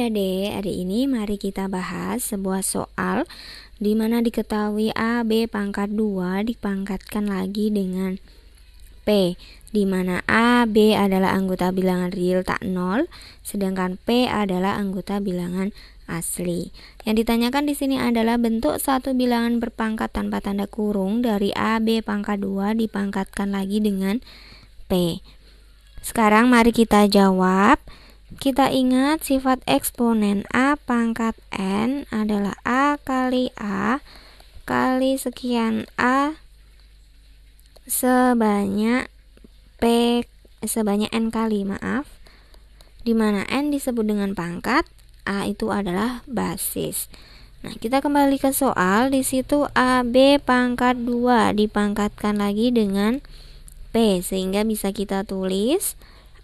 ya dek, hari ini mari kita bahas sebuah soal di mana diketahui A, B pangkat 2 dipangkatkan lagi dengan P di mana A, B adalah anggota bilangan real tak nol, sedangkan P adalah anggota bilangan asli. Yang ditanyakan di sini adalah bentuk satu bilangan berpangkat tanpa tanda kurung dari a b pangkat 2 dipangkatkan lagi dengan P. Sekarang mari kita jawab kita ingat sifat eksponen A pangkat N adalah A kali A kali sekian A sebanyak P sebanyak N kali, maaf. dimana N disebut dengan pangkat, A itu adalah basis. Nah, kita kembali ke soal. Di situ AB pangkat 2 dipangkatkan lagi dengan P sehingga bisa kita tulis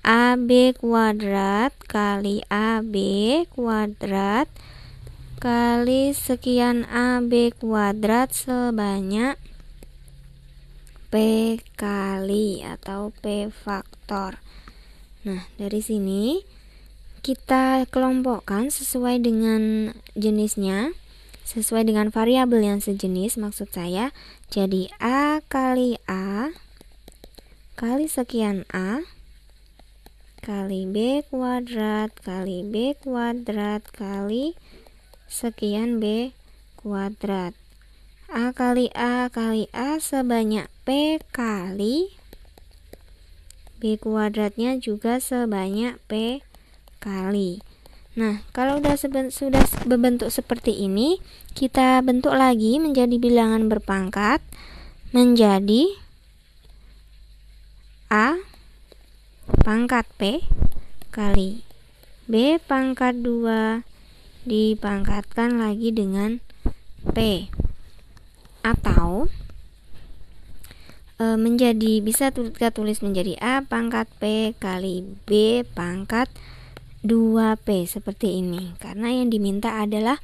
AB kuadrat kali AB kuadrat kali sekian AB kuadrat sebanyak P kali atau P faktor Nah dari sini kita kelompokkan sesuai dengan jenisnya sesuai dengan variabel yang sejenis maksud saya jadi A kali A kali sekian A kali B kuadrat kali B kuadrat kali sekian B kuadrat. A kali A kali A sebanyak P kali B kuadratnya juga sebanyak P kali. Nah, kalau udah sudah berbentuk seperti ini, kita bentuk lagi menjadi bilangan berpangkat menjadi A pangkat P kali B pangkat 2 dipangkatkan lagi dengan P atau e, menjadi bisa kita tulis menjadi A pangkat P kali B pangkat 2P seperti ini karena yang diminta adalah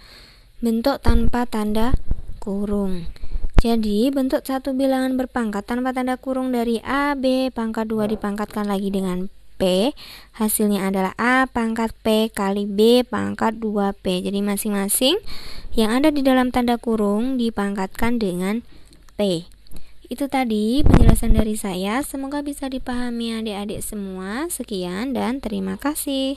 bentuk tanpa tanda kurung jadi, bentuk satu bilangan berpangkat tanpa tanda kurung dari A, B, pangkat 2 dipangkatkan lagi dengan P hasilnya adalah A pangkat P kali B pangkat 2P jadi masing-masing yang ada di dalam tanda kurung dipangkatkan dengan P itu tadi penjelasan dari saya. Semoga bisa dipahami adik-adik semua. Sekian dan terima kasih.